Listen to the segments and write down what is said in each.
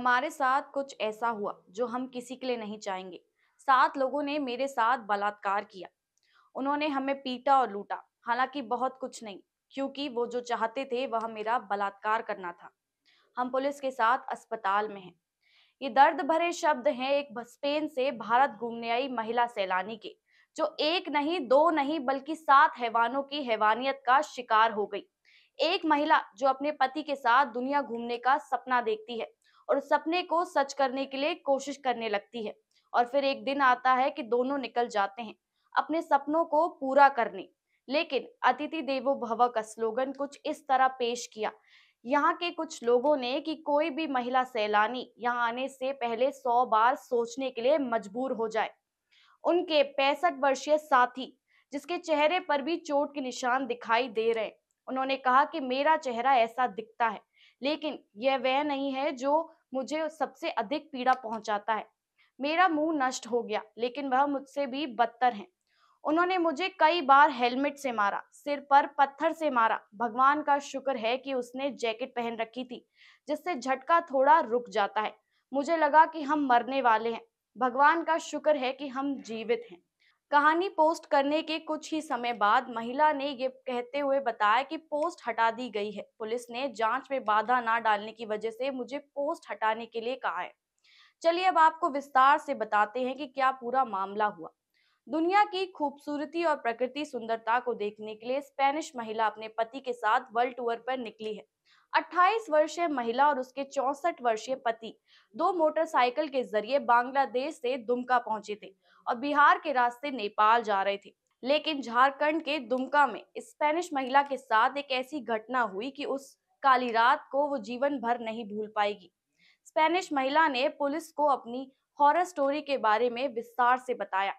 हमारे साथ कुछ ऐसा हुआ जो हम किसी के लिए नहीं चाहेंगे सात लोगों ने मेरे साथ बलात्कार किया उन्होंने हमें पीटा और लूटा हालांकि बहुत कुछ नहीं क्योंकि वो जो चाहते थे वह मेरा बलात्कार करना था हम पुलिस के साथ अस्पताल में हैं ये दर्द भरे शब्द हैं एक स्पेन से भारत घूमने आई महिला सैलानी के जो एक नहीं दो नहीं बल्कि सात हैवानों की हैवानियत का शिकार हो गई एक महिला जो अपने पति के साथ दुनिया घूमने का सपना देखती है और सपने को सच करने के लिए कोशिश करने लगती है और फिर एक दिन आता है कि दोनों निकल जाते हैं अपने सपनों को पूरा करने लेकिन अतिथि देवो भव का स्लोगन कुछ इस तरह पेश किया यहाँ के कुछ लोगों ने कि कोई भी महिला सैलानी यहाँ आने से पहले सौ बार सोचने के लिए मजबूर हो जाए उनके पैंसठ वर्षीय साथी जिसके चेहरे पर भी चोट के निशान दिखाई दे रहे उन्होंने कहा कि मेरा चेहरा ऐसा दिखता है लेकिन यह वह नहीं है जो मुझे सबसे अधिक पीड़ा पहुंचाता है मेरा मुंह नष्ट हो गया लेकिन वह मुझसे भी बदतर हैं उन्होंने मुझे कई बार हेलमेट से मारा सिर पर पत्थर से मारा भगवान का शुक्र है कि उसने जैकेट पहन रखी थी जिससे झटका थोड़ा रुक जाता है मुझे लगा कि हम मरने वाले हैं भगवान का शुक्र है कि हम जीवित हैं कहानी पोस्ट करने के कुछ ही समय बाद महिला ने ये कहते हुए बताया कि पोस्ट हटा दी गई है पुलिस ने जांच में बाधा ना डालने की वजह से मुझे पोस्ट हटाने के लिए कहा है चलिए अब आपको विस्तार से बताते हैं कि क्या पूरा मामला हुआ दुनिया की खूबसूरती और प्रकृति सुंदरता को देखने के लिए स्पेनिश महिला अपने पति के साथ वर्ल्ड टूर पर निकली है 28 वर्षीय महिला और उसके 64 वर्षीय पति दो मोटरसाइकिल के जरिए बांग्लादेश से दुमका पहुंचे थे और बिहार के रास्ते नेपाल जा रहे थे लेकिन झारखंड के दुमका में स्पेनिश महिला के साथ एक ऐसी घटना हुई कि उस काली रात को वो जीवन भर नहीं भूल पाएगी स्पेनिश महिला ने पुलिस को अपनी हॉरर स्टोरी के बारे में विस्तार से बताया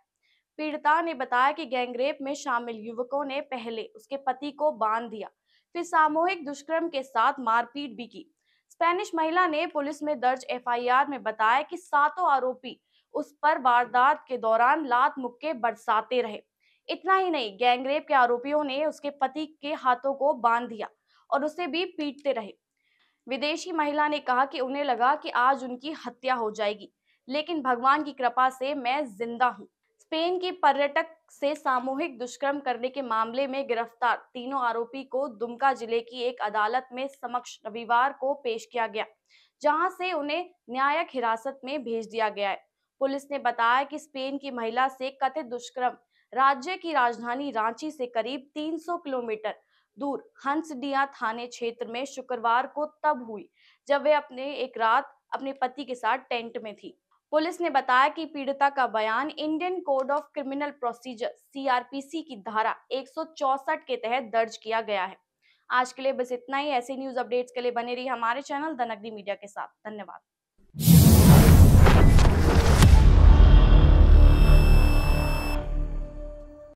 पीड़िता ने बताया कि गैंगरेप में शामिल युवकों ने पहले उसके पति को बांध दिया फिर सामूहिक दुष्कर्म के साथ मारपीट भी की स्पेनिश महिला ने पुलिस में दर्ज एफआईआर में बताया कि सातों आरोपी उस पर वारदात के दौरान लात मुक्के बरसाते रहे इतना ही नहीं गैंगरेप के आरोपियों ने उसके पति के हाथों को बांध दिया और उसे भी पीटते रहे विदेशी महिला ने कहा कि उन्हें लगा कि आज उनकी हत्या हो जाएगी लेकिन भगवान की कृपा से मैं जिंदा हूँ स्पेन के पर्यटक से सामूहिक दुष्कर्म करने के मामले में गिरफ्तार तीनों आरोपी को दुमका जिले की एक अदालत में समक्ष रविवार को पेश किया गया जहां से उन्हें न्यायिक हिरासत में भेज दिया गया है पुलिस ने बताया कि स्पेन की महिला से कथित दुष्कर्म राज्य की राजधानी रांची से करीब 300 किलोमीटर दूर हंसडिया थाने क्षेत्र में शुक्रवार को तब हुई जब वे अपने एक रात अपने पति के साथ टेंट में थी पुलिस ने बताया कि पीड़िता का बयान Indian code of criminal procedure CrPC की धारा 164 के तहत दर्ज किया गया है आज के लिए बस इतना ही ऐसे न्यूज अपडेट्स के लिए बने रही हमारे चैनल द नगरी मीडिया के साथ धन्यवाद